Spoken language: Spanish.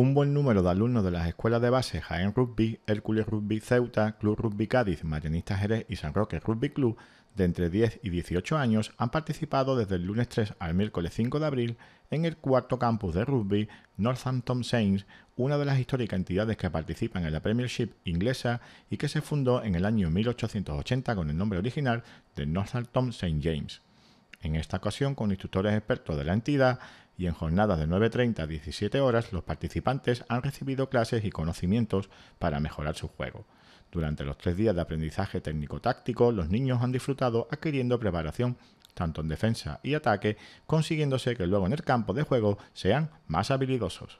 Un buen número de alumnos de las escuelas de base Jaén Rugby, Hércules Rugby Ceuta, Club Rugby Cádiz, Marianista Jerez y San Roque Rugby Club de entre 10 y 18 años han participado desde el lunes 3 al miércoles 5 de abril en el cuarto campus de rugby Northampton Saints, una de las históricas entidades que participan en la Premiership inglesa y que se fundó en el año 1880 con el nombre original de Northampton St. James. En esta ocasión, con instructores expertos de la entidad, y en jornadas de 9.30 a 17 horas los participantes han recibido clases y conocimientos para mejorar su juego. Durante los tres días de aprendizaje técnico-táctico, los niños han disfrutado adquiriendo preparación tanto en defensa y ataque, consiguiéndose que luego en el campo de juego sean más habilidosos.